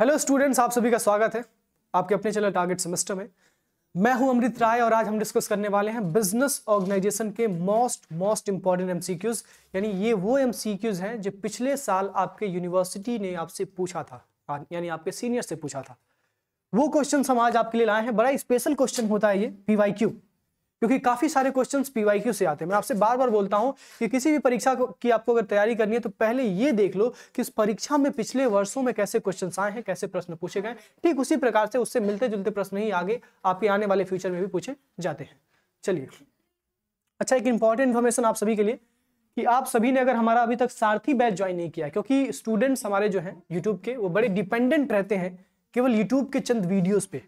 Hello students आप सभी का स्वागत है आपके अपने चैनल टारगेट सेमेस्टर में मैं हूं अमृत राय और आज हम डिस्कस करने वाले हैं बिजनेस ऑर्गेनाइजेशन के मोस्ट मोस्ट इंपॉर्टेंट एमसीक्यूज यानी ये वो एमसीक्यूज हैं जो पिछले साल आपके यूनिवर्सिटी ने आपसे पूछा था हाँ, यानी आपके सीनियर से पूछा था वो क्वेश्चन हम आज आपके लिए लाए हैं बड़ा स्पेशल क्वेश्चन होता है ये पीवाईक्यू क्योंकि काफी सारे क्वेश्चन पीवाईक्यू से आते हैं मैं आपसे बार बार बोलता हूं कि किसी भी परीक्षा की आपको अगर तैयारी करनी है तो पहले ये देख लो कि इस परीक्षा में पिछले वर्षों में कैसे क्वेश्चन आए हैं कैसे प्रश्न पूछे गए ठीक उसी प्रकार से उससे मिलते जुलते प्रश्न ही आगे आपके आने वाले फ्यूचर में भी पूछे जाते हैं चलिए अच्छा एक इंपॉर्टेंट इन्फॉर्मेशन आप सभी के लिए कि आप सभी ने अगर हमारा अभी तक सारथी बैच ज्वाइन नहीं किया क्योंकि स्टूडेंट्स हमारे जो हैं यूट्यूब के वो बड़े डिपेंडेंट रहते हैं केवल यूट्यूब के चंद वीडियोस पे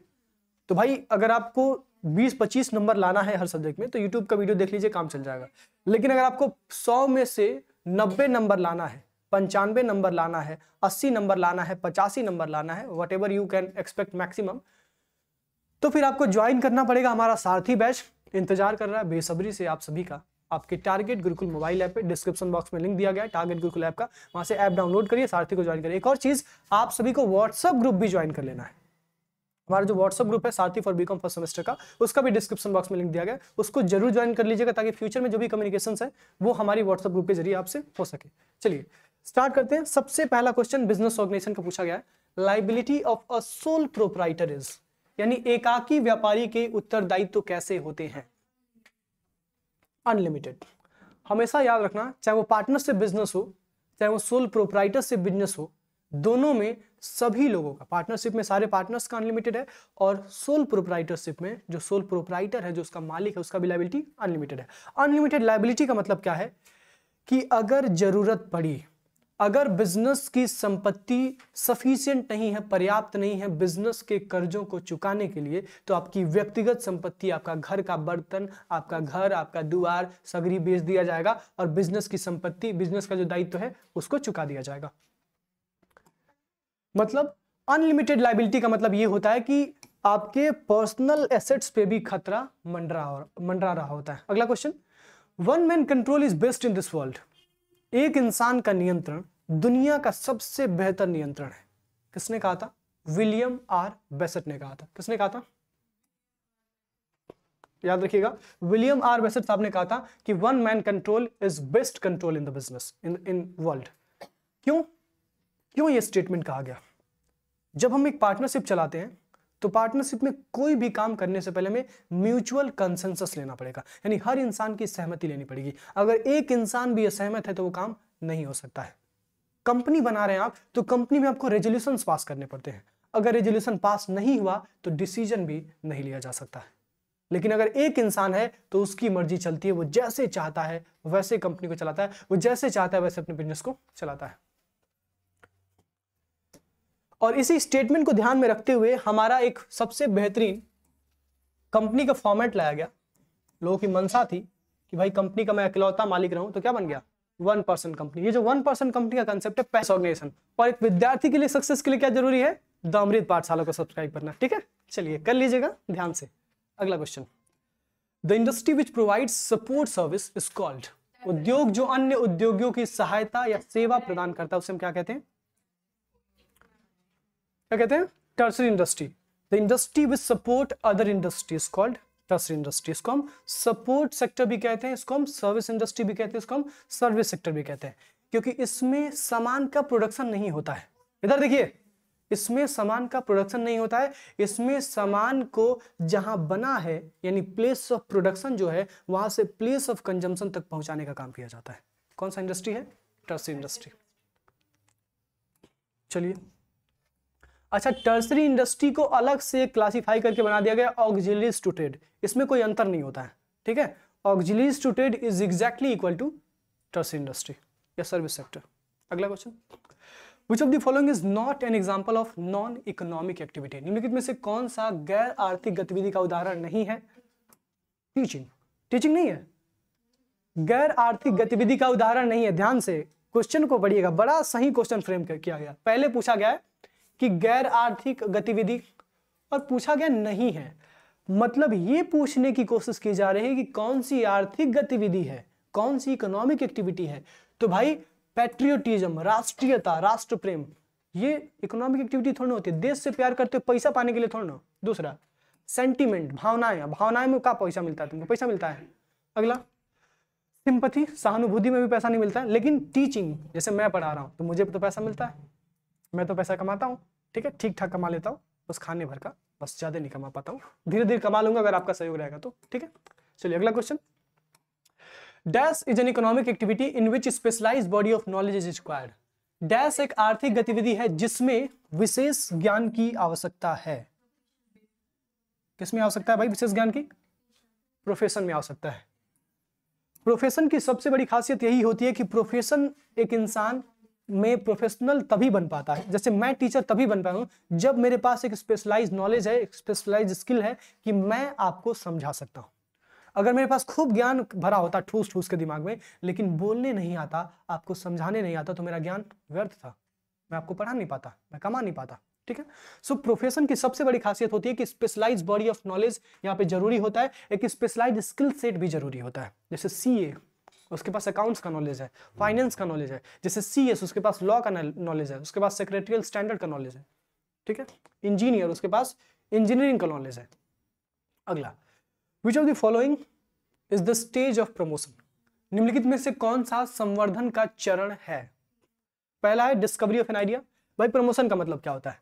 तो भाई अगर आपको बीस पच्चीस नंबर लाना है हर सब्जेक्ट में तो यूट्यूब का वीडियो देख लीजिए काम चल जाएगा लेकिन अगर आपको सौ में से नब्बे नंबर लाना है पंचानवे नंबर लाना है अस्सी नंबर लाना है पचासी नंबर लाना है whatever you can expect maximum तो फिर आपको ज्वाइन करना पड़ेगा हमारा सारथी बैच इंतजार कर रहा है बेसब्री से आप सभी का आपके टारगेट गुरुकुल मोबाइल ऐप पे डिस्क्रिप्शन बॉक्स में लिंक दिया गया है टारगेट गुरुकुल ऐप का वहां से ऐप डाउनलोड करिए सारथी को ज्वाइन करिए एक और चीज आप सभी को व्हाट्सअप ग्रुप भी ज्वाइन कर लेना है हमारा जो व्हाट्सअप ग्रुप है साथी फॉर बीकॉम फर्स्ट सेमेस्टर का उसका भी डिस्क्रिप्शन बॉक्स में लिंक दिया गया उसको जरूर ज्वाइन कर लीजिएगा ताकि फ्यूचर में जो भी कम्युनिकेशन है वो हमारी व्हाट्सअप ग्रुप के जरिए आपसे हो सके चलिए स्टार्ट करते हैं सबसे पहला क्वेश्चन बिजनेस ऑर्गेनाइजेशन का पूछा गया है liability of a sole proprietor is यानी एकाकी व्यापारी के उत्तरदायित्व तो कैसे होते हैं अनलिमिटेड हमेशा याद रखना चाहे वो पार्टनर से बिजनेस हो चाहे वो सोल प्रोपराइटर से बिजनेस हो दोनों में सभी लोगों का पार्टनरशिप में सारे पार्टनर्स का अनलिमिटेड है और सोल प्रोपराइटरशिप में जो सोल प्रोपराइटर है जो उसका मालिक है उसका भी लाइबिलिटी अनलिमिटेड है अनलिमिटेड लाइबिलिटी का मतलब क्या है कि अगर जरूरत पड़ी अगर बिजनेस की संपत्ति सफिशियंट नहीं है पर्याप्त नहीं है बिजनेस के कर्जों को चुकाने के लिए तो आपकी व्यक्तिगत संपत्ति आपका घर का बर्तन आपका घर आपका दुआर सगरी बेच दिया जाएगा और बिजनेस की संपत्ति बिजनेस का जो दायित्व है उसको चुका दिया जाएगा मतलब अनलिमिटेड लाइबिलिटी का मतलब ये होता है कि आपके पर्सनल एसेट्स पे भी खतरा मंडरा मंडरा रहा होता है अगला question one man control is best in this world एक इंसान का नियंत्रण दुनिया का सबसे बेहतर नियंत्रण है किसने कहा था विलियम आर बेसट ने कहा था किसने कहा था याद रखिएगा विलियम आर बेसट साहब ने कहा था कि one man control is best control in the business in in world क्यों क्यों ये स्टेटमेंट कहा गया जब हम एक पार्टनरशिप चलाते हैं तो पार्टनरशिप में कोई भी काम करने से पहले हमें म्यूचुअल कंसेंसस लेना पड़ेगा यानी हर इंसान की सहमति लेनी पड़ेगी अगर एक इंसान भी असहमत है तो वो काम नहीं हो सकता है कंपनी बना रहे हैं आप तो कंपनी में आपको रेजोल्यूशन पास करने पड़ते हैं अगर रेजोल्यूशन पास नहीं हुआ तो डिसीजन भी नहीं लिया जा सकता है लेकिन अगर एक इंसान है तो उसकी मर्जी चलती है वो जैसे चाहता है वैसे कंपनी को चलाता है वो जैसे चाहता है वैसे अपने बिजनेस को चलाता है और इसी स्टेटमेंट को ध्यान में रखते हुए हमारा एक सबसे बेहतरीन कंपनी का फॉर्मेट लाया गया लोगों की मनसा थी कि भाई कंपनी का मैं अकेलौता मालिक रहूं तो क्या बन गया वन पर्सन कंपनी ये जो वन पर्सन कंपनी का कंसेप्ट है पैस ऑर्गेनाइजेशन और एक विद्यार्थी के लिए सक्सेस के लिए क्या जरूरी है द अमृत पाठशाला को सब्सक्राइब करना ठीक है चलिए कर लीजिएगा ध्यान से अगला question the industry which provide support service is called उद्योग जो अन्य उद्योगियों की सहायता या सेवा प्रदान करता है उसे हम क्या कहते हैं क्या कहते हैं tertiary industry the industry which support other industries called tertiary industry इसको हम सपोर्ट सेक्टर भी कहते हैं इसको हम सर्विस इंडस्ट्री भी कहते हैं इसको हम सर्विस सेक्टर भी कहते हैं क्योंकि इसमें सामान का प्रोडक्शन नहीं होता है इधर देखिए इसमें सामान का प्रोडक्शन नहीं होता है इसमें सामान को जहां बना है यानी प्लेस ऑफ प्रोडक्शन जो है वहां से प्लेस ऑफ कंजम्पशन तक पहुंचाने का काम किया जाता है कौन सा इंडस्ट्री है टर्सरी इंडस्ट्री चलिए अच्छा टर्सरी इंडस्ट्री को अलग से क्लासिफाई करके बना दिया गया ऑक्जिलरी स्टूटेड इसमें कोई अंतर नहीं होता है ठीक है ऑक्जिलरी स्टूटेड is exactly equal to tertiary industry या सर्विस सेक्टर अगला question which of the following is not an example of non economic activity निम्नलिखित में से कौन सा गैर आर्थिक गतिविधि का उदाहरण नहीं है टीचिंग टीचिंग नहीं है गैर आर्थिक गतिविधि का उदाहरण नहीं है ध्यान से क्वेश्चन को पढ़िएगा बड़ा सही क्वेश्चन फ्रेम किया गया पहले पूछा गया है कि गैर आर्थिक गतिविधि और पूछा गया नहीं है मतलब ये पूछने की कोशिश की जा रही है कि कौन सी आर्थिक गतिविधि है कौन सी इकोनॉमिक एक्टिविटी है तो भाई पैट्रियोटिज्म राष्ट्रीयता राष्ट्र प्रेम ये इकोनॉमिक एक्टिविटी थोड़ी ना होती है देश से प्यार करते हो पैसा पाने के लिए थोड़ा ना दूसरा सेंटिमेंट भावनाएं भावनाएं में का पैसा मिलता है तुमको पैसा मिलता है अगला सिंपथी सहानुभूति में भी पैसा नहीं मिलता लेकिन टीचिंग जैसे मैं पढ़ा रहा हूं तो मुझे तो पैसा मिलता है मैं तो पैसा कमाता हूँ ठीक है ठीक ठाक कमा लेता हूँ बस खाने भर का बस ज़्यादा नहीं कमा पाता हूँ धीरे धीरे कमा लूंगा अगर आपका सहयोग रहेगा तो ठीक है चलिए अगला question dash is an economic activity in which specialise body of knowledge is required dash एक आर्थिक गतिविधि है जिसमें विशेष ज्ञान की आवश्यकता है किसमें आवश्यकता है भाई विशेष ज्ञान की प्रोफेशन में आवश्यकता है प्रोफेशन की सबसे बड़ी खासियत यही होती है कि प्रोफेशन एक इंसान में प्रोफेशनल तभी बन पाता है जैसे मैं टीचर तभी बन पाया हूँ जब मेरे पास एक स्पेशलाइज नॉलेज है एक स्पेशलाइज स्किल है कि मैं आपको समझा सकता हूँ अगर मेरे पास खूब ज्ञान भरा होता ठूस ठूस के दिमाग में लेकिन बोलने नहीं आता आपको समझाने नहीं आता तो मेरा ज्ञान व्यर्थ था मैं आपको पढ़ा नहीं पाता मैं कमा नहीं पाता ठीक है सो so, प्रोफेशन की सबसे बड़ी खासियत होती है कि स्पेशलाइज बॉडी ऑफ नॉलेज यहाँ पे जरूरी होता है एक स्पेशलाइज स्किल सेट भी जरूरी होता है जैसे सी उसके पास अकाउंट्स का नॉलेज है फाइनेंस का नॉलेज है जैसे सी उसके पास लॉ का नॉलेज है उसके पास सेक्रेटरियल स्टैंडर्ड का नॉलेज है ठीक है इंजीनियर उसके पास इंजीनियरिंग का नॉलेज है अगला which of the following is the stage of promotion निम्नलिखित में से कौन सा संवर्धन का चरण है पहला है डिस्कवरी ऑफ एन आइडिया भाई प्रमोशन का मतलब क्या होता है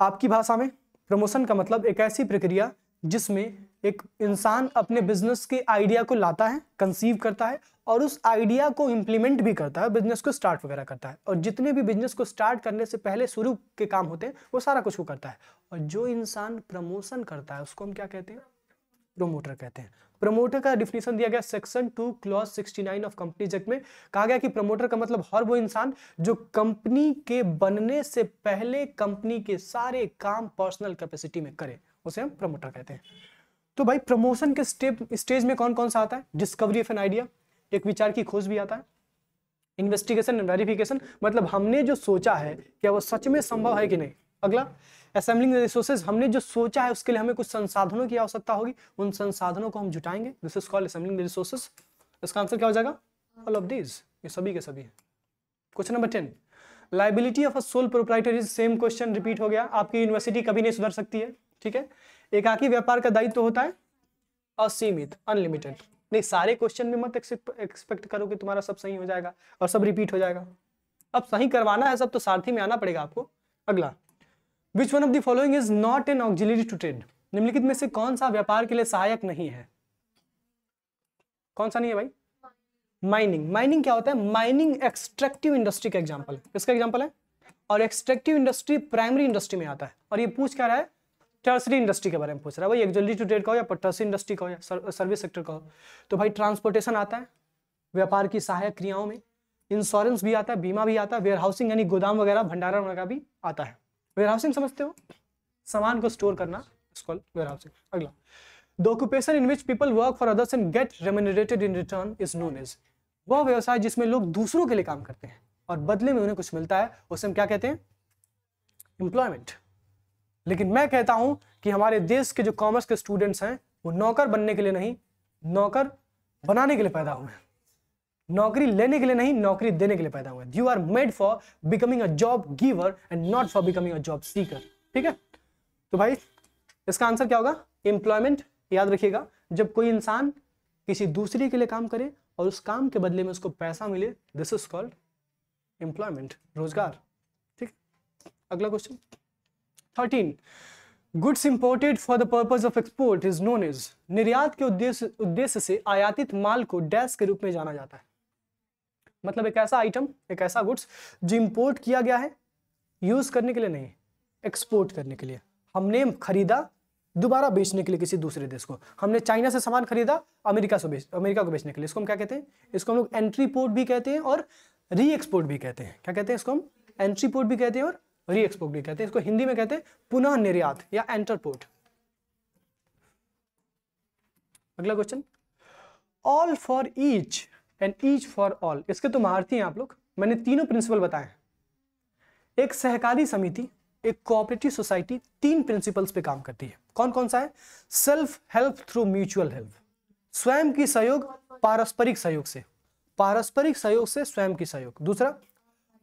आपकी भाषा में प्रमोशन का मतलब एक ऐसी प्रक्रिया जिसमें एक इंसान अपने बिजनेस के आइडिया को लाता है कंसीव करता है और उस आइडिया को इम्प्लीमेंट भी करता है बिजनेस को स्टार्ट वगैरह करता है और जितने भी बिजनेस को स्टार्ट करने से पहले शुरू के काम होते हैं वो सारा कुछ वो करता है और जो इंसान प्रमोशन करता है उसको हम क्या कहते हैं प्रोमोटर कहते हैं प्रमोटर का डिफिनेशन दिया गया section two clause sixty nine of company act में कहा गया कि प्रमोटर का मतलब हर वो इंसान जो कंपनी के बनने से पहले कंपनी के सारे काम पर्सनल कैपेसिटी में करे उसे हम प्रमोटर कहते हैं तो भाई प्रमोशन के स्टेप स्टेज में कौन कौन सा आता है डिस्कवरी ऑफ एन आइडिया एक विचार की खोज भी आता है इन्वेस्टिगेशन एंड वेरिफिकेशन मतलब हमने जो सोचा है क्या वो सच में संभव है कि नहीं अगला असेंबलिंग रिसोर्सेज हमने जो सोचा है उसके लिए हमें कुछ संसाधनों की आवश्यकता होगी उन संसाधनों को हम जुटाएंगे this is called assembling resources इसका आंसर क्या हो जाएगा ऑल ऑफ दिस ये सभी के सभी है question number ten liability of a sole proprietor is same question repeat हो गया आपकी यूनिवर्सिटी कभी नहीं सुधर सकती है ठीक है एकाकी व्यापार का दायित्व तो होता है असीमित अनलिमिटेड नहीं सारे क्वेश्चन में मत एक्सपेक्ट करो कि तुम्हारा सब सही हो जाएगा और सब रिपीट हो जाएगा अब सही करवाना है सब तो सारथी में आना पड़ेगा आपको अगला which one of the following is not an auxiliary to trade निम्नलिखित में से कौन सा व्यापार के लिए सहायक नहीं है कौन सा नहीं है भाई माइनिंग माइनिंग क्या होता है माइनिंग एक्सट्रैक्टिव इंडस्ट्री का एग्जाम्पल किसका एग्जाम्पल है और एक्सट्रैक्टिव इंडस्ट्री प्राइमरी इंडस्ट्री में आता है और ये पूछ क्या रहा है टर्सरी इंडस्ट्री के बारे में पूछ रहा है भाई एक्जल्टी टू ट्रेड का हो या टर्सरी इंडस्ट्री का हो या सर्विस सेक्टर का हो तो भाई ट्रांसपोर्टेशन आता है व्यापार की सहायक क्रियाओं में इंश्योरेंस भी आता है बीमा भी आता है वेयर हाउसिंग यानी गोदाम वगैरह भंडारण वगैरह भी आता है वेयर हाउसिंग समझते हो सामान को स्टोर करना वेयर हाउसिंग अगला the occupation in which people work for others and get remunerated in return is known is वह व्यवसाय जिसमें लोग दूसरों के लिए काम करते हैं और बदले में उन्हें कुछ मिलता है उसे हम क्या कहते हैं एम्प्लॉयमेंट लेकिन मैं कहता हूं कि हमारे देश के जो कॉमर्स के स्टूडेंट्स हैं वो नौकर बनने के लिए नहीं नौकर बनाने के लिए पैदा हुए हैं नौकरी लेने के लिए नहीं नौकरी देने के लिए पैदा हुए you are made for becoming a job giver and not for becoming a job seeker ठीक है तो भाई इसका आंसर क्या होगा एम्प्लॉयमेंट याद रखिएगा जब कोई इंसान किसी दूसरे के लिए काम करे और उस काम के बदले में उसको पैसा मिले दिस इज कॉल्ड एम्प्लॉयमेंट रोजगार ठीक अगला question thirteen goods imported for the purpose of export is known is निर्यात के उद्देश्य उद्देश्य से आयातित माल को डैश के रूप में जाना जाता है मतलब एक ऐसा आइटम एक ऐसा गुड्स जो इंपोर्ट किया गया है यूज करने के लिए नहीं एक्सपोर्ट करने के लिए हमने खरीदा दोबारा बेचने के लिए किसी दूसरे देश को हमने चाइना से सामान खरीदा अमेरिका से बेच अमेरिका को बेचने के लिए इसको हम क्या कहते हैं इसको हम लोग एंट्री पोर्ट भी कहते हैं और री एक्सपोर्ट भी कहते हैं क्या कहते हैं इसको हम एंट्री पोर्ट भी कहते हैं और री एक्सपोर्ट भी कहते हैं इसको हिंदी में कहते हैं पुनः निर्यात या एंटरपोर्ट अगला question all for each and each for all इसके तो महारती हैं आप लोग मैंने तीनों प्रिंसिपल बताए एक सहकारी समिति एक कोऑपरेटिव सोसाइटी तीन प्रिंसिपल्स पे काम करती है कौन कौन सा है self help through mutual help स्वयं की सहयोग पारस्परिक सहयोग से पारस्परिक सहयोग से स्वयं की सहयोग दूसरा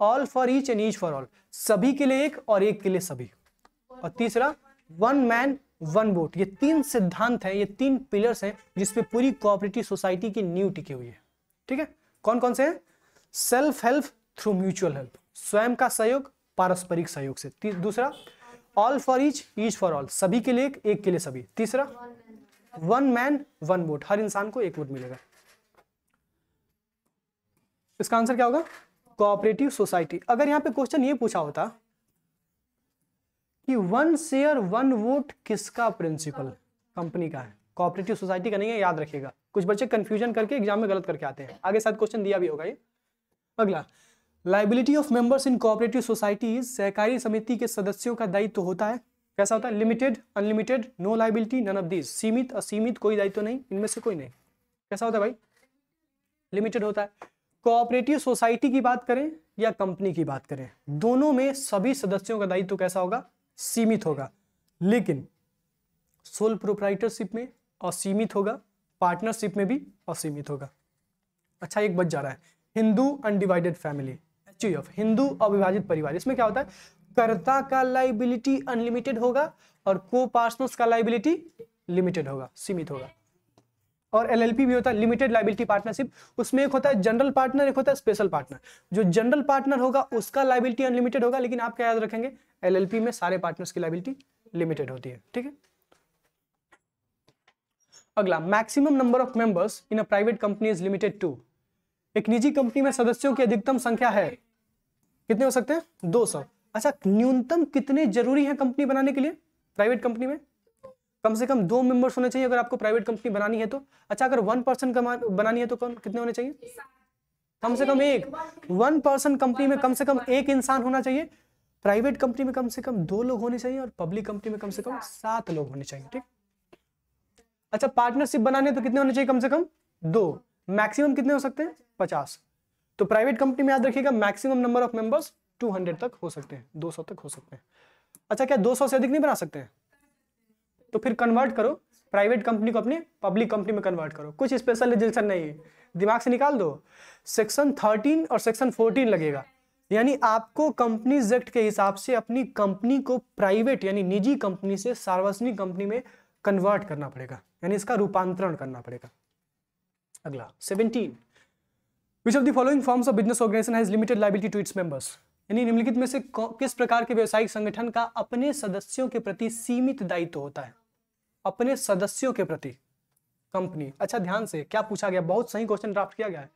all for each and each for all सभी के लिए एक और एक के लिए सभी और तीसरा वन मैन वन वोट ये तीन सिद्धांत हैं ये तीन पिलर्स हैं जिसपे पूरी कोऑपरेटिव सोसाइटी की नींव टिकी हुई है ठीक है कौन कौन से हैं self help through mutual help स्वयं का सहयोग पारस्परिक सहयोग से दूसरा all for each each for all सभी के लिए एक एक के लिए सभी तीसरा वन मैन वन वोट हर इंसान को एक वोट मिलेगा इसका आंसर क्या होगा कोऑपरेटिव सोसाइटी अगर यहां पे क्वेश्चन ये पूछा होता कि वन शेयर वन वोट किसका प्रिंसिपल कंपनी का है कोऑपरेटिव सोसाइटी का नहीं है याद रखिएगा कुछ बच्चे कंफ्यूजन करके एग्जाम में गलत करके आते हैं आगे साथ क्वेश्चन दिया भी होगा ये अगला liability of members in cooperative society सहकारी समिति के सदस्यों का दायित्व तो होता है कैसा होता है limited unlimited no liability none of this सीमित असीमित कोई दायित्व तो नहीं इनमें से कोई नहीं कैसा होता है भाई लिमिटेड होता है कोऑपरेटिव सोसाइटी की बात करें या कंपनी की बात करें दोनों में सभी सदस्यों का दायित्व तो कैसा होगा सीमित होगा लेकिन सोल प्रोप्राइटरशिप में असीमित होगा पार्टनरशिप में भी असीमित होगा अच्छा एक बच जा रहा है Hindu undivided family H of Hindu अविभाजित परिवार इसमें क्या होता है कर्ता का लाइबिलिटी अनलिमिटेड होगा और को पार्सनर्स का लाइबिलिटी लिमिटेड होगा सीमित होगा और एलएलपी भी होता है लिमिटेड लाइबिलिटी पार्टनरशिप उसमें एक होता है जनरल पार्टनर एक होता है स्पेशल पार्टनर जो जनरल पार्टनर होगा उसका लाइबिलिटी अनलिमिटेड होगा लेकिन आप क्या याद रखेंगे एलएलपी में सारे पार्टनर्स की लाइबिलिटी लिमिटेड होती है ठीक है अगला maximum number of members in a private company is limited to एक निजी कंपनी में सदस्यों की अधिकतम संख्या है कितने हो सकते हैं दो सौ अच्छा न्यूनतम कितने जरूरी है कंपनी बनाने के लिए प्राइवेट कंपनी में कम से कम दो मेंबर्स होने चाहिए अगर आपको प्राइवेट कंपनी बनानी है तो अच्छा अगर वन पर्सन बनानी है तो कौन कितने होने चाहिए कम से कम एक वन पर्सन कंपनी में कम से कम एक इंसान होना चाहिए प्राइवेट कंपनी में कम से कम दो लोग होने चाहिए और पब्लिक कंपनी में कम से कम सात लोग होने चाहिए ठीक अच्छा पार्टनरशिप बनाने तो कितने होने चाहिए कम से कम दो मैक्सिमम कितने हो सकते हैं पचास तो प्राइवेट कंपनी में याद रखिएगा मैक्सिमम नंबर ऑफ मेंबर्स 200 तक हो सकते हैं 200 तक हो सकते हैं अच्छा क्या 200 से अधिक नहीं बना सकते हैं तो फिर कन्वर्ट करो प्राइवेट कंपनी को अपने पब्लिक कंपनी में कन्वर्ट करो कुछ स्पेशल लेजिस्लेशन नहीं है दिमाग से निकाल दो सेक्शन थर्टीन और सेक्शन फोर्टीन लगेगा यानी आपको कंपनी एक्ट के हिसाब से अपनी कंपनी को प्राइवेट यानी निजी कंपनी से सार्वजनिक कंपनी में कन्वर्ट करना पड़ेगा यानी इसका रूपांतरण करना पड़ेगा अगला seventeen which of the following forms of business organisation has limited liability to its members यानी निम्नलिखित में से किस प्रकार के व्यवसायिक संगठन का अपने सदस्यों के प्रति सीमित दायित्व होता है अपने सदस्यों के प्रति कंपनी अच्छा ध्यान से क्या पूछा गया बहुत सही क्वेश्चन ड्राफ्ट किया गया है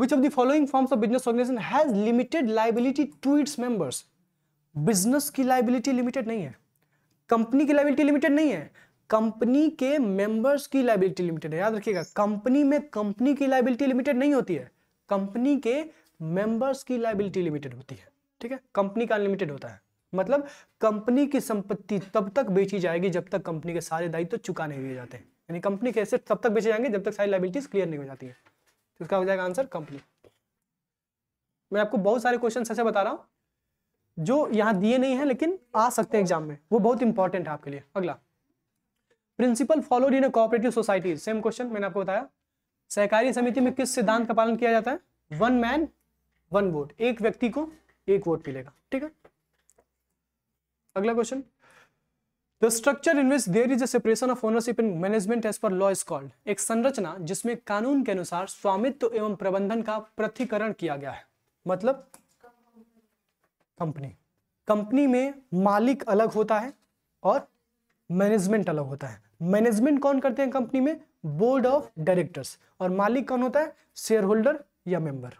which of the following forms of business organization has limited liability to business की लाइबिलिटी लिमिटेड नहीं है कंपनी की लाइबिलिटी लिमिटेड नहीं है कंपनी के मेंबर्स की लाइबिलिटी लिमिटेड है याद रखिएगा कंपनी में कंपनी की लाइबिलिटी लिमिटेड नहीं होती है कंपनी के मेंबर्स की लाइबिलिटी लिमिटेड होती है ठीक है कंपनी का अनलिमिटेड होता है मतलब कंपनी की संपत्ति तब तक बेची जाएगी जब तक कंपनी के सारे दायित्व तो चुका नहीं दिए जाते यानी कंपनी के एसेट तब तक बेचे जाएंगे जब तक सारी लाइबिलिटीज क्लियर नहीं हो जाती है तो इसका हो जाएगा आंसर कंपनी मैं आपको बहुत सारे क्वेश्चन ऐसे बता रहा हूँ जो यहाँ दिए नहीं है लेकिन आ सकते हैं एग्जाम में वो बहुत इंपॉर्टेंट है आपके लिए अगला principle followed in cooperative society same question मैंने आपको बताया सहकारी समिति में किस सिद्धांत का पालन किया जाता है वन मैन वन वोट एक व्यक्ति को एक वोट मिलेगा ठीक है अगला question the structure in which there is a separation of ownership and management as per law is called एक संरचना जिसमें कानून के अनुसार स्वामित्व एवं प्रबंधन का पृथ्वीकरण किया गया है मतलब कंपनी कंपनी में मालिक अलग होता है और मैनेजमेंट अलग होता है मैनेजमेंट कौन करते हैं कंपनी में बोर्ड ऑफ डायरेक्टर्स और मालिक कौन होता है शेयर होल्डर या मेंबर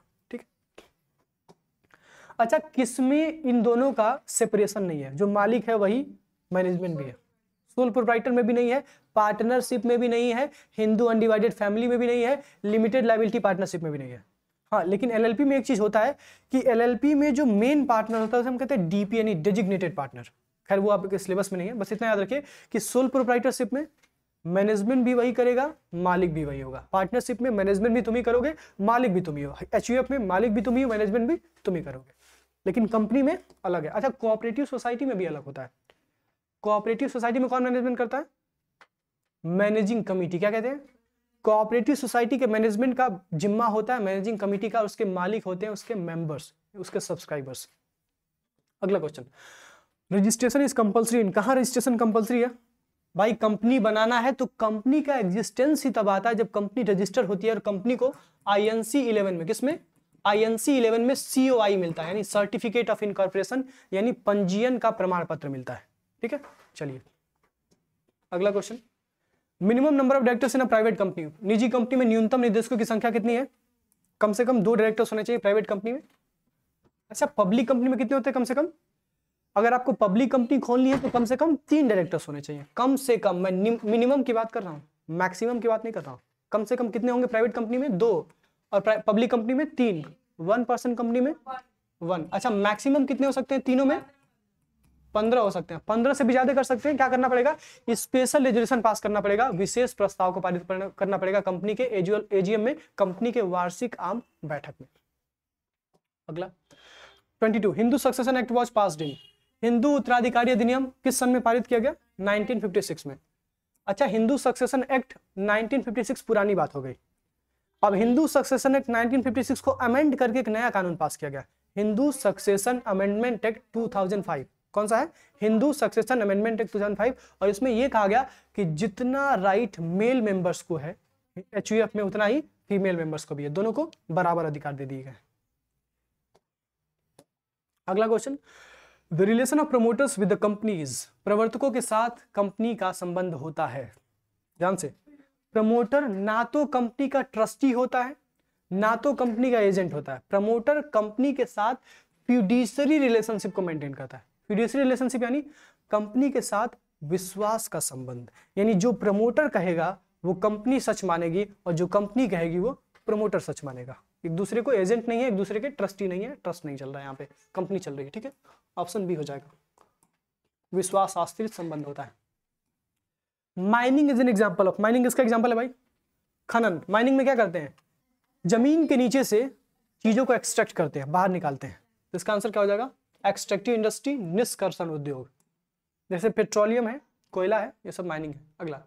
अच्छा किसमें इन दोनों का सेपरेशन नहीं है जो मालिक है वही मैनेजमेंट भी है सोल प्रोप्राइटर में भी नहीं है पार्टनरशिप में भी नहीं है हिंदू अनडिवाइडेड फैमिली में भी नहीं है लिमिटेड लाइबिलिटी पार्टनरशिप में भी नहीं है हाँ लेकिन एल में एक चीज होता है कि एल में जो मेन पार्टनर होता है उसे हम कहते हैं डीपी यानी डेजिग्नेटेड पार्टनर खैर वो आपके सिलेबस में नहीं है बस इतना याद रखिए कि सोल प्रोप्राइटरशिप में मैनेजमेंट भी वही करेगा मालिक भी वही होगा पार्टनरशिप में मैनेजमेंट भी तुम ही करोगे मालिक भी तुम ही हो एच में मालिक भी तुम ही हो मैनेजमेंट भी तुम ही करोगे लेकिन कंपनी में अलग है अच्छा कोऑपरेटिव सोसाइटी में भी अलग होता है कोऑपरेटिव सोसाइटी में कौन मैनेजमेंट करता है मैनेजिंग कमेटी क्या कहते हैं कोऑपरेटिव सोसाइटी के मैनेजमेंट का जिम्मा होता है मैनेजिंग कमेटी का उसके मालिक होते हैं उसके मेंबर्स उसके सब्सक्राइबर्स अगला question registration is compulsory in कहाँ रजिस्ट्रेशन कंपलसरी है भाई कंपनी बनाना है तो कंपनी का एग्जिस्टेंस ही तब आता है जब कंपनी रजिस्टर होती है और कंपनी को आईएनसी 11 में किसमें आईएनसी 11 में सीओआई मिलता है यानी सर्टिफिकेट ऑफ इनकॉर्पोरेशन यानी पंजीयन का प्रमाण पत्र मिलता है ठीक है चलिए अगला question minimum number of directors in a private company निजी कंपनी में न्यूनतम निर्देशकों की संख्या कितनी है कम से कम दो डायरेक्टर्स होने चाहिए प्राइवेट कंपनी में अच्छा पब्लिक कंपनी में कितने होते हैं कम से कम अगर आपको पब्लिक कंपनी खोलनी है तो कम से कम तीन डायरेक्टर्स होने चाहिए कम से कम मैं मिनिमम की बात कर रहा हूँ मैक्सिमम की बात नहीं कर रहा हूँ कम से कम कितने होंगे प्राइवेट कंपनी में दो और पब्लिक कंपनी में तीन वन पर्सन कंपनी में वन अच्छा मैक्सिमम कितने हो सकते हैं तीनों में पंद्रह हो सकते हैं पंद्रह से भी ज्यादा कर सकते हैं क्या करना पड़ेगा स्पेशल रेजुलेशन पास करना पड़ेगा विशेष प्रस्ताव को पारित करना पड़ेगा कंपनी के एजीएम में कंपनी के वार्षिक आम बैठक में अगला twenty two Hindu succession act was pass in Hindu उत्तराधिकारी अधिनियम किस सन में पारित किया गया 1956 में अच्छा हिंदू सक्सेशन एक्ट 1956 पुरानी बात हो गई अब हिंदू सक्सेशन एक्ट 1956 को अमेंड करके एक नया कानून पास किया गया हिंदू सक्सेशन अमेंडमेंट एक्ट 2005 कौन सा है हिंदू सक्सेशन अमेंडमेंट एक्ट 2005 और इसमें यह कहा गया कि जितना राइट मेल मेंबर्स को है एच में उतना ही फीमेल मेंबर्स को भी है दोनों को बराबर अधिकार दे दिए गए अगला question the relation of promoters with the companies प्रवर्तकों के साथ कंपनी का संबंध होता है ध्यान से प्रमोटर ना तो कंपनी का ट्रस्टी होता है ना तो कंपनी का एजेंट होता है प्रमोटर कंपनी के साथ फ्यूडिशरी रिलेशनशिप को मेंटेन करता है फ्यूडिशरी रिलेशनशिप यानी कंपनी के साथ विश्वास का संबंध यानी जो प्रमोटर कहेगा वो कंपनी सच मानेगी और जो कंपनी कहेगी वो प्रमोटर सच मानेगा एक दूसरे को एजेंट नहीं है एक दूसरे के ट्रस्टी नहीं है ट्रस्ट नहीं चल रहा है यहाँ पे कंपनी चल रही है ठीक है ऑप्शन बी हो जाएगा विश्वास आश्रित संबंध होता है mining is an example of mining इसका एग्जाम्पल है भाई खनन माइनिंग में क्या करते हैं जमीन के नीचे से चीजों को एक्सट्रैक्ट करते हैं बाहर निकालते हैं तो इसका आंसर क्या हो जाएगा एक्सट्रैक्टिव इंडस्ट्री निष्कर्षण उद्योग जैसे पेट्रोलियम है कोयला है ये सब माइनिंग है अगला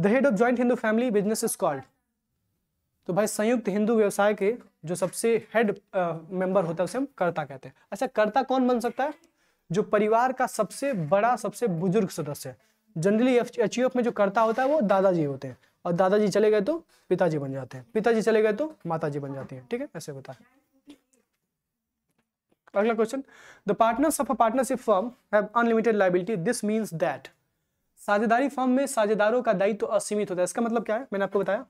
the head of joint Hindu family business is called तो भाई संयुक्त हिंदू व्यवसाय के जो सबसे हेड मेंबर होता है उसे हम कर्ता कहते हैं अच्छा कर्ता कौन बन सकता है जो परिवार का सबसे बड़ा सबसे बुजुर्ग सदस्य है जनरली अचीव में जो करता होता है वो दादाजी होते हैं और दादाजी चले गए तो पिताजी बन जाते हैं पिताजी चले गए तो माताजी बन जाती हैं ठीक है ऐसे होता है अगला question the partners of a partnership firm have unlimited liability this means that साझेदारी फर्म में साझेदारों का दायित्व तो असीमित होता है इसका मतलब क्या है मैंने आपको बताया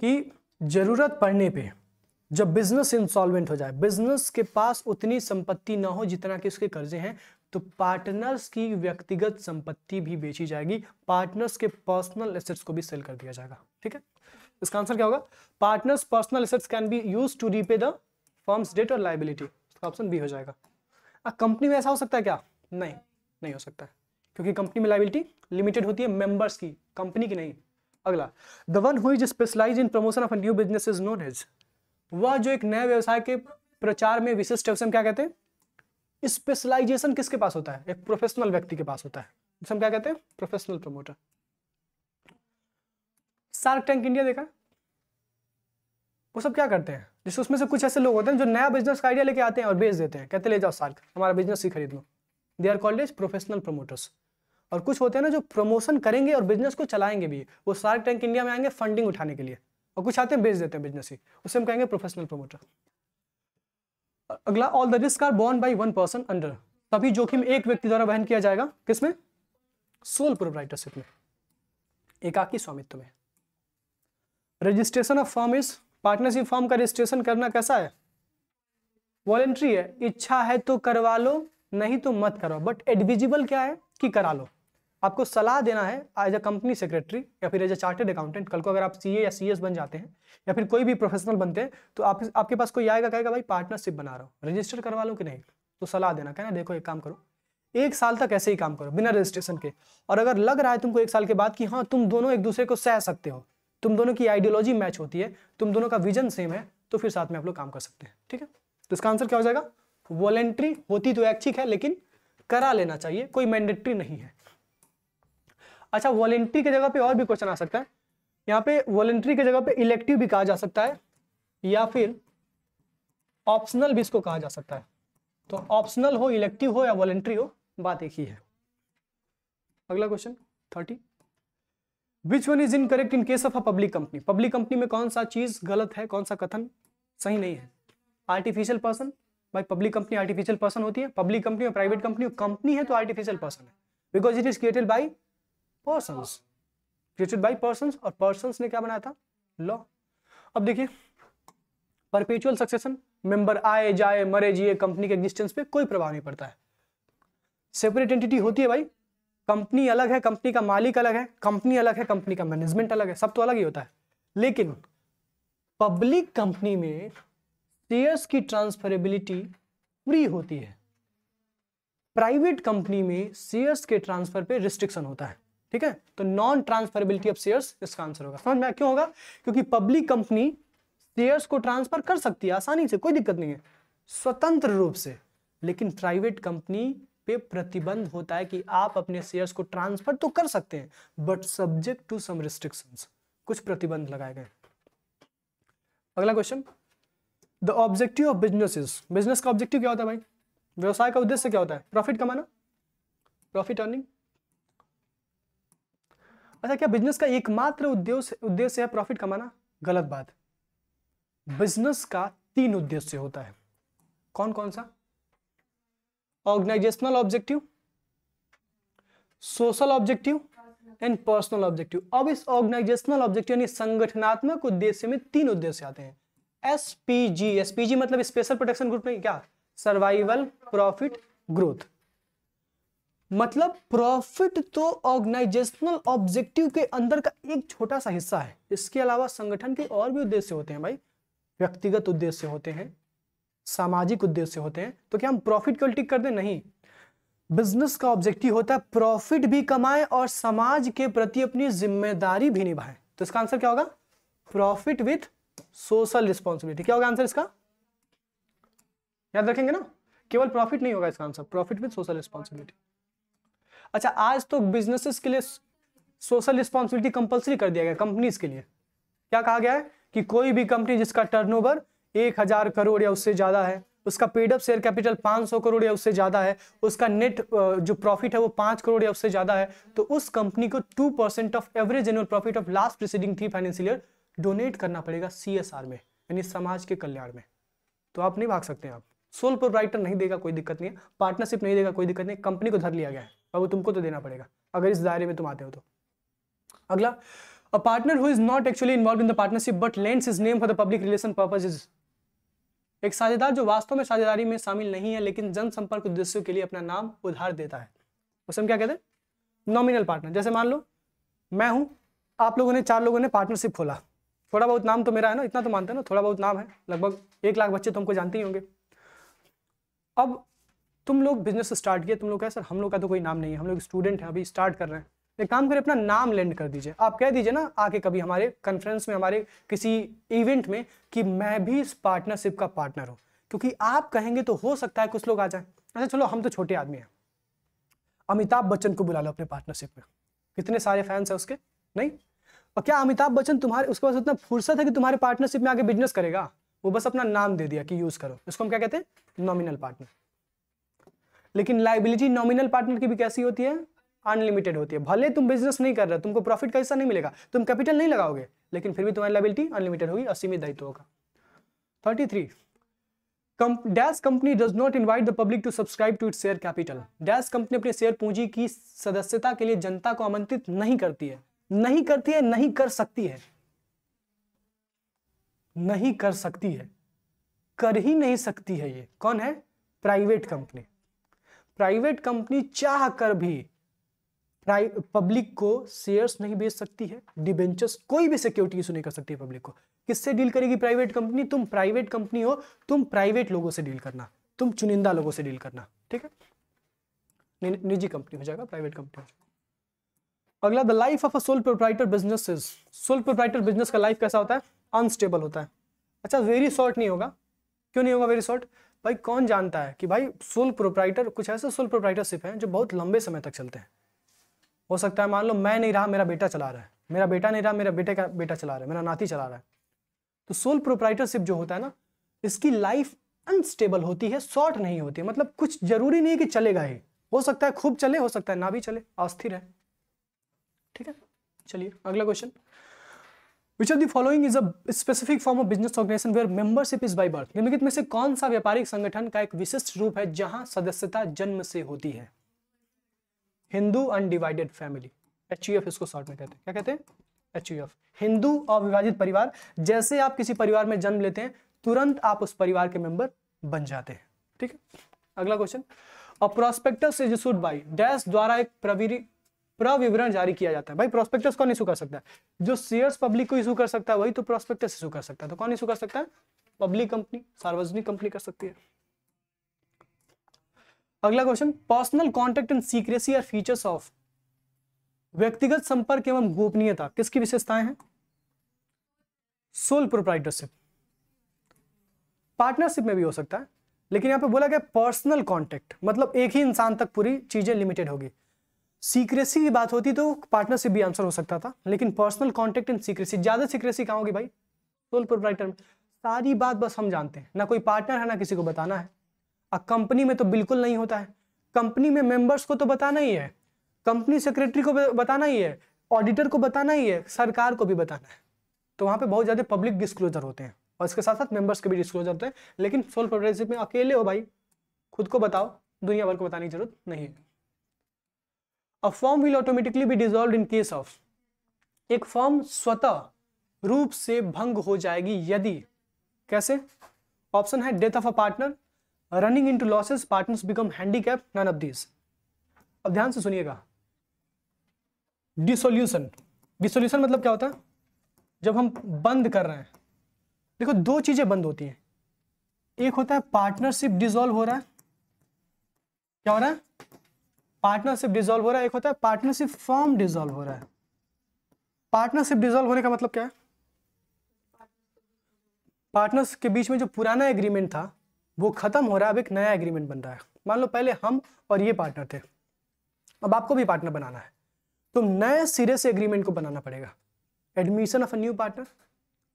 कि जरूरत पड़ने पर जब बिजनेस इंसॉल्वेंट हो जाए बिजनेस के पास उतनी संपत्ति ना हो जितना कि उसके कर्जे हैं तो पार्टनर्स की व्यक्तिगत संपत्ति भी बेची जाएगी पार्टनर्स के पर्सनल एसेट्स को भी सेल कर दिया जाएगा ठीक है इसका आंसर क्या होगा partners personal assets can be use to repay the firm's debt और लाइबिलिटी ऑप्शन बी हो जाएगा अब कंपनी में ऐसा हो सकता है क्या नहीं नहीं हो सकता है क्योंकि कंपनी में लाइबिलिटी लिमिटेड होती है मेंबर्स की कंपनी की नहीं अगला the one who is specialise in promotion of new business is known as वह जो एक नए व्यवसाय के प्रचार में विशिष्ट क्या कहते हैं स्पेशलाइजेशन किसके पास होता है एक प्रोफेशनल व्यक्ति के पास होता है हम क्या कहते हैं professional promoter shark tank India देखा वो सब क्या करते हैं जैसे उसमें से कुछ ऐसे लोग होते हैं जो नया बिजनेस का आइडिया लेके आते हैं और बेच देते हैं कहते ले जाओ सार्क हमारा बिजनेस ही खरीद लो they are called as professional promoters और कुछ होते हैं ना जो प्रमोशन करेंगे और बिजनेस को चलाएंगे भी वो सार्क टैंक इंडिया में आएंगे फंडिंग उठाने के लिए और कुछ आते हैं बेच देते हैं बिजनेस ही उसे हम कहेंगे प्रोफेशनल प्रमोटर अगला all the risk are borne by one person under सभी जोखिम एक व्यक्ति द्वारा वहन किया जाएगा किसमें सोल प्रोपराइटरशिप में एकाकी स्वामित्व में registration of form is partnership form का रजिस्ट्रेशन करना कैसा है वॉलेंट्री है इच्छा है तो करवा लो नहीं तो मत करो बट एडविजिबल क्या है कि करा लो आपको सलाह देना है एज अ कंपनी सेक्रेटरी या फिर एज अ चार्टेड अकाउंटेंट कल को अगर आप सीए या सीएस बन जाते हैं या फिर कोई भी प्रोफेशनल बनते हैं तो आप आपके पास कोई आएगा कहेगा भाई पार्टनरशिप बना रहा हूँ रजिस्टर करवा लो कि नहीं तो सलाह देना कहना देखो एक काम करो एक साल तक ऐसे ही काम करो बिना रजिस्ट्रेशन के और अगर लग रहा है तुमको एक साल के बाद कि हाँ तुम दोनों एक दूसरे को सह सकते हो तुम दोनों की आइडियोलॉजी मैच होती है तुम दोनों का विजन सेम है तो फिर साथ में आप लोग काम कर सकते हैं ठीक है तो इसका आंसर क्या हो जाएगा वॉलेंट्री होती तो ऐच्छिक है लेकिन करा लेना चाहिए कोई मैंडेट्री नहीं है अच्छा वॉलेंट्री की जगह पे और भी क्वेश्चन आ सकता है यहाँ पे वॉलेंट्री की जगह पे इलेक्टिव भी कहा जा सकता है या फिर ऑप्शनल भी इसको कहा जा सकता है तो ऑप्शनल हो इलेक्टिव हो या वॉलेंट्री हो बात एक ही है अगला question thirty which one is correct in case of a public company public company में कौन सा चीज गलत है कौन सा कथन सही नहीं है आर्टिफिशियल पर्सन भाई पब्लिक कंपनी आर्टिफिशियल पर्सन होती है पब्लिक कंपनी और प्राइवेट कंपनी कंपनी है तो आर्टिफिशियल पर्सन है because it is created by persons created by persons और पर्सन्स ने क्या बनाया था लॉ अब देखिए परपेचुअल सक्सेशन मेंबर आए जाए मरे जिए कंपनी के एग्जिस्टेंस पे कोई प्रभाव नहीं पड़ता है सेपरेट एंटिटी होती है भाई कंपनी अलग है कंपनी का मालिक अलग है कंपनी अलग है कंपनी का मैनेजमेंट अलग है सब तो अलग ही होता है लेकिन पब्लिक कंपनी में शेयर्स की ट्रांसफरेबिलिटी फ्री होती है प्राइवेट कंपनी में शेयर्स के ट्रांसफर पे रिस्ट्रिक्शन होता है ठीक है तो नॉन ट्रांसफरेबिलिटी ऑफ शेयर्स इसका आंसर होगा समझ में क्यों होगा क्योंकि पब्लिक कंपनी शेयर्स को ट्रांसफर कर सकती है आसानी से कोई दिक्कत नहीं है स्वतंत्र रूप से लेकिन प्राइवेट कंपनी पे प्रतिबंध होता है कि आप अपने शेयर्स को ट्रांसफर तो कर सकते हैं but subject to some restriction कुछ प्रतिबंध लगाए गए अगला question the objective of business business का ऑब्जेक्टिव क्या होता है भाई व्यवसाय का उद्देश्य क्या होता है प्रॉफिट कमाना प्रॉफिट अर्निंग अच्छा क्या बिजनेस का एकमात्र उद्देश्य उद्देश्य है प्रॉफिट कमाना गलत बात बिजनेस का तीन उद्देश्य होता है कौन कौन सा organisational objective social objective and personal objective अब इस ऑर्गेनाइजेशनल ऑब्जेक्टिव यानी संगठनात्मक उद्देश्य में तीन उद्देश्य आते हैं एसपीजी एसपीजी मतलब स्पेशल प्रोटेक्शन ग्रुप में क्या सर्वाइवल प्रॉफिट ग्रोथ मतलब प्रॉफिट तो ऑर्गेनाइजेशनल ऑब्जेक्टिव के अंदर का एक छोटा सा हिस्सा है इसके अलावा संगठन के और भी उद्देश्य होते हैं भाई व्यक्तिगत उद्देश्य होते हैं सामाजिक उद्देश्य होते हैं तो क्या हम प्रॉफिट क्यों टिक कर दें नहीं बिजनेस का ऑब्जेक्टिव होता है प्रॉफिट भी कमाएं और समाज के प्रति अपनी जिम्मेदारी भी निभाएं तो इसका आंसर क्या होगा प्रॉफिट विथ सोशल रिस्पॉन्सिबिलिटी क्या होगा आंसर इसका याद रखेंगे ना केवल प्रॉफिट नहीं होगा इसका answer profit with social responsibility अच्छा आज तो बिजनेसेस के लिए सोशल रिस्पॉन्सिबिलिटी कंपलसरी कर दिया गया कंपनीज के लिए क्या कहा गया है कि कोई भी कंपनी जिसका टर्नओवर एक हजार करोड़ या उससे ज्यादा है उसका पेडअप शेयर कैपिटल सौ करोड़ या उससे ज्यादा है उसका नेट जो प्रॉफिट है वो पांच करोड़ या उससे ज्यादा है तो उस कंपनी को two percent of average annual profit of last preceding three financial year donate करना पड़ेगा सी में यानी समाज के कल्याण में तो आप नहीं भाग सकते आप सोल प्रोप्राइटर नहीं देगा कोई दिक्कत नहीं है पार्टनरशिप नहीं देगा कोई दिक्कत नहीं कंपनी को धर लिया गया है अब तुमको तो देना पड़ेगा अगर इस दायरे में तुम आते हो तो अगला a partner who is not actually involve in the partnership but lends is name for the public relation purpose एक साझेदार जो वास्तव में साझेदारी में शामिल नहीं है लेकिन जनसंपर्क उद्देश्यों के लिए अपना नाम उधार देता है उसमें क्या कहते हैं नॉमिनल पार्टनर जैसे मान लो मैं हूं आप लोगों ने चार लोगों ने पार्टनरशिप खोला थोड़ा बहुत नाम तो मेरा है ना इतना तो मानते हैं ना थोड़ा बहुत नाम है लगभग एक लाख बच्चे तो हमको जानते ही होंगे अब तुम लोग बिजनेस स्टार्ट किया तुम लोग कहे सर हम लोग का तो कोई नाम नहीं है हम लोग स्टूडेंट हैं अभी स्टार्ट कर रहे हैं एक काम करें अपना नाम लैंड कर दीजिए आप कह दीजिए ना आके कभी हमारे कॉन्फ्रेंस में हमारे किसी इवेंट में कि मैं भी इस पार्टनरशिप का पार्टनर हूँ क्योंकि आप कहेंगे तो हो सकता है कुछ लोग आ जाए अच्छा चलो हम तो छोटे आदमी हैं अमिताभ बच्चन को बुला लो अपने पार्टनरशिप में कितने सारे फैंस हैं उसके नहीं और क्या अमिताभ बच्चन तुम्हारे उसके पास उतना फुर्सत है कि तुम्हारे पार्टनरशिप में आगे बिजनेस करेगा वो बस अपना नाम दे दिया कि यूज करो इसको हम क्या कहते हैं नॉमिनल पार्टनर लेकिन लाइबिलिटी नॉमिनल पार्टनर की भी कैसी होती है अनलिमिटेड होती है भले तुम बिजनेस नहीं कर रहे तुमको प्रॉफिट का हिस्सा नहीं मिलेगा तुम कैपिटल नहीं लगाओगे लेकिन फिर भी तुम्हारी लाइबिलिटी अनलिमिटेड होगी असीमित दायित्व होगा thirty three dash company does not invite the public to subscribe to it share capital dash company अपने शेयर पूंजी की सदस्यता के लिए जनता को आमंत्रित नहीं करती है नहीं करती है नहीं कर सकती है नहीं कर सकती है कर ही नहीं सकती है ये कौन है प्राइवेट कंपनी प्राइवेट कंपनी चाह कर भी पब्लिक को शेयर्स नहीं बेच सकती है डिबेंचर्स कोई भी सिक्योरिटी इशू नहीं कर सकती है पब्लिक को किससे डील करेगी प्राइवेट कंपनी तुम प्राइवेट कंपनी हो तुम प्राइवेट लोगों से डील करना तुम चुनिंदा लोगों से डील करना ठीक है निजी कंपनी हो जाएगा प्राइवेट कंपनी हो जाएगा अगला the life of a sole proprietor business sole proprietor business का लाइफ कैसा होता है अनस्टेबल होता है अच्छा वेरी शॉर्ट नहीं होगा क्यों नहीं होगा वेरी शॉर्ट भाई कौन जानता है कि भाई सोल प्रोप्राइटर कुछ ऐसे सोल प्रोप्राइटरशिप हैं जो बहुत लंबे समय तक चलते हैं हो सकता है मान लो मैं नहीं रहा मेरा बेटा चला रहा है मेरा बेटा नहीं रहा मेरा बेटे का बेटा चला रहा है मेरा नाती चला रहा है तो सोल प्रोप्राइटरशिप जो होता है ना इसकी लाइफ अनस्टेबल होती है शॉर्ट नहीं होती मतलब कुछ जरूरी नहीं है कि चलेगा ही हो सकता है खूब चले हो सकता है ना भी चले अस्थिर है ठीक है चलिए अगला question Which of the following is a specific form of business organization where membership is by birth? निम्नलिखित में से कौन सा व्यापारिक संगठन का एक विशिष्ट रूप है जहां सदस्यता जन्म से होती है हिंदू अनडिवाइडेड फैमिली एच इसको शॉर्ट में कहते हैं क्या कहते हैं एच हिंदू अविभाजित परिवार जैसे आप किसी परिवार में जन्म लेते हैं तुरंत आप उस परिवार के मेंबर बन जाते हैं ठीक है अगला question a prospectus is issued by dash द्वारा एक प्रवीरी प्रविवरण जारी किया जाता है भाई प्रोस्पेक्टस कौन इशू कर सकता है जो शेयर्स पब्लिक को इशू कर सकता है वही तो प्रोस्पेक्टस इशू कर सकता है तो कौन इशू कर सकता है पब्लिक कंपनी सार्वजनिक कंपनी कर सकती है अगला question personal contact and secrecy are features of व्यक्तिगत संपर्क एवं गोपनीयता किसकी विशेषताएं हैं सोल प्रोप्राइटरशिप पार्टनरशिप में भी हो सकता है लेकिन यहां पे बोला गया पर्सनल कॉन्टेक्ट मतलब एक ही इंसान तक पूरी चीजें लिमिटेड होगी सीक्रेसी की बात होती तो पार्टनरशिप भी आंसर हो सकता था लेकिन पर्सनल कॉन्टेक्ट एंड सीक्रेसी ज्यादा सीक्रेसी कहाँ होगी भाई सोल प्रोप्राइटर में सारी बात बस हम जानते हैं ना कोई पार्टनर है ना किसी को बताना है और कंपनी में तो बिल्कुल नहीं होता है कंपनी में मेंबर्स को तो बताना ही है कंपनी सेक्रेटरी को बताना ही है ऑडिटर को बताना ही है सरकार को भी बताना है तो वहाँ पे बहुत ज़्यादा पब्लिक डिस्क्लोजर होते हैं और इसके साथ साथ मेंबर्स के भी डिस्क्लोजर होते हैं लेकिन सोल प्रोप्राइटरशिप में अकेले हो भाई खुद को बताओ दुनिया भर को बताने की जरूरत नहीं है a form will automatically be dissolved in case of एक फॉर्म स्वतः रूप से भंग हो जाएगी यदि कैसे ऑप्शन है death of a partner running into losses partner become handicap none of this अब ध्यान से सुनिएगा डिसोल्यूशन डिसोल्यूशन मतलब क्या होता है जब हम बंद कर रहे हैं देखो दो चीजें बंद होती हैं एक होता है पार्टनरशिप डिजोल्व हो रहा है क्या हो रहा है पार्टनरशिप डिजोल्व हो रहा है एक होता है पार्टनरशिप फॉर्म डिजोल्व हो रहा है पार्टनरशिप डिजोल्व होने का मतलब क्या है पार्टनर्स के बीच में जो पुराना एग्रीमेंट था वो खत्म हो रहा है अब एक नया एग्रीमेंट बन रहा है मान लो पहले हम और ये पार्टनर थे अब आपको भी पार्टनर बनाना है तो नए सिरे से एग्रीमेंट को बनाना पड़ेगा admission of a new partner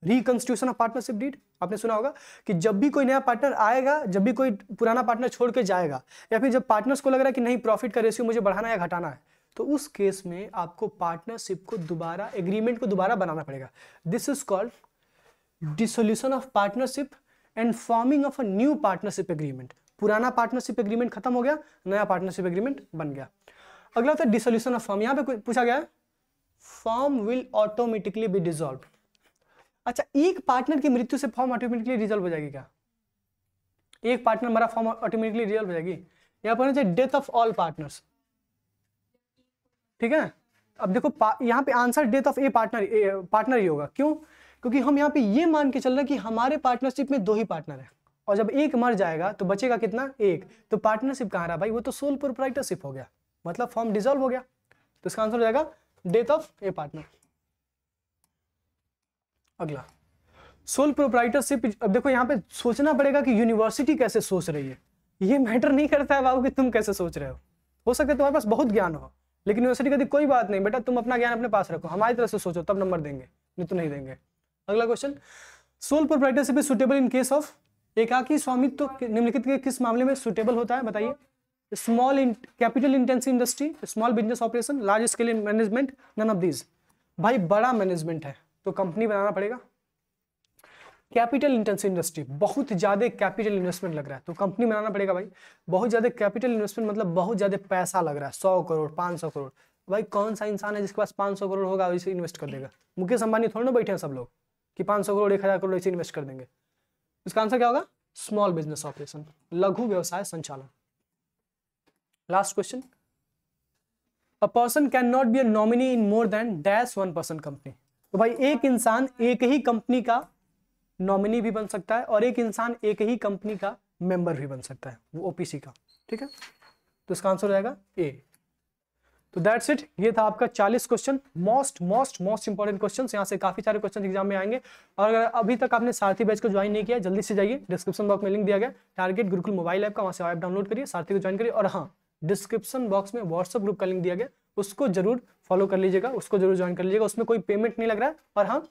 reconstitution of partnership deed आपने सुना होगा कि जब भी कोई नया पार्टनर आएगा जब भी कोई पुराना पार्टनर छोड़ के जाएगा या फिर जब पार्टनर्स को लग रहा है कि नहीं प्रॉफिट का रेशियो मुझे बढ़ाना या घटाना है तो उस केस में आपको पार्टनरशिप को दोबारा एग्रीमेंट को दोबारा बनाना पड़ेगा this is called dissolution of partnership and forming of a new partnership agreement पुराना पार्टनरशिप एग्रीमेंट खत्म हो गया नया पार्टनरशिप एग्रीमेंट बन गया अगला होता है डिसोल्यूशन ऑफ फॉर्म यहाँ पे पूछा गया है form will automatically be dissolve अच्छा एक पार्टनर की मृत्यु से फॉर्म ऑटोमेटिकली रिजल्व हो जाएगी क्या एक पार्टनर हमारा फॉर्म ऑटोमेटिकली रिजल्व हो जाएगी यहाँ पर डेथ ऑफ ऑल पार्टनर्स ठीक है अब देखो यहाँ पे answer death of a partner partner ही होगा क्यों क्योंकि हम यहाँ पे ये मान के चल रहे हैं कि हमारे पार्टनरशिप में दो ही पार्टनर है और जब एक मर जाएगा तो बचेगा कितना एक तो पार्टनरशिप कहाँ रहा भाई वो तो सोल प्रोप्राइटरशिप हो गया मतलब फॉर्म डिजोल्व हो गया तो इसका आंसर हो जाएगा डेथ ऑफ ए पार्टनर अगला सोल प्रोपराइटरशिप अब देखो यहाँ पे सोचना पड़ेगा कि यूनिवर्सिटी कैसे सोच रही है ये मैटर नहीं करता है बाबू कि तुम कैसे सोच रहे हो हो सकता तो है तुम्हारे पास बहुत ज्ञान हो लेकिन यूनिवर्सिटी कहती तो कोई बात नहीं बेटा तुम अपना ज्ञान अपने पास रखो हमारी तरह से सोचो तब नंबर देंगे नहीं तो नहीं देंगे अगला question sole proprietorship is suitable in case of एकाकी स्वामित्व तो निम्नलिखित के किस मामले में सुटेबल होता है बताइए small capital intensive industry small business operation large scale management none of these भाई बड़ा मैनेजमेंट है तो कंपनी बनाना पड़ेगा कैपिटल इंटेंसिव इंडस्ट्री बहुत ज़्यादा कैपिटल इन्वेस्टमेंट लग रहा है तो कंपनी बनाना पड़ेगा भाई बहुत ज़्यादा कैपिटल इन्वेस्टमेंट मतलब बहुत ज़्यादा पैसा लग रहा है सौ करोड़ पांच सौ करोड़ भाई कौन सा इंसान है जिसके पास पांच सौ करोड़ होगा इसे इन्वेस्ट कर देगा मुकेश अंबानी थोड़े ना बैठे हैं सब लोग कि पांच सौ करोड़ एक हज़ार करोड़ इसे इन्वेस्ट कर देंगे इसका आंसर क्या होगा स्मॉल बिजनेस ऑपरेशन लघु व्यवसाय संचालन last question a person can not be a nominee in more than dash one person company तो भाई एक इंसान एक ही कंपनी का नॉमिनी भी बन सकता है और एक इंसान एक ही कंपनी का मेंबर भी बन सकता है वो ओपीसी का ठीक है तो इसका आंसर हो जाएगा ए तो दैट्स इट ये था आपका 40 question most most most important question यहाँ से काफी सारे क्वेश्चन एग्जाम में आएंगे और अगर अभी तक आपने सारथी बैच को ज्वाइन नहीं किया जल्दी से जाइए डिस्क्रिप्शन बॉक्स में लिंक दिया गया टारगेट गुरुकुल मोबाइल ऐप का वहां से ऐप डाउनलोड करिए सारथी को ज्वाइन करिए और हाँ डिस्क्रिप्शन बॉक्स में व्हाट्सअप ग्रुप का लिंक दिया गया उसको जरूर फॉलो कर लीजिएगा उसको जरूर ज्वाइन कर लीजिएगा उसमें कोई पेमेंट नहीं लग रहा है और हाँ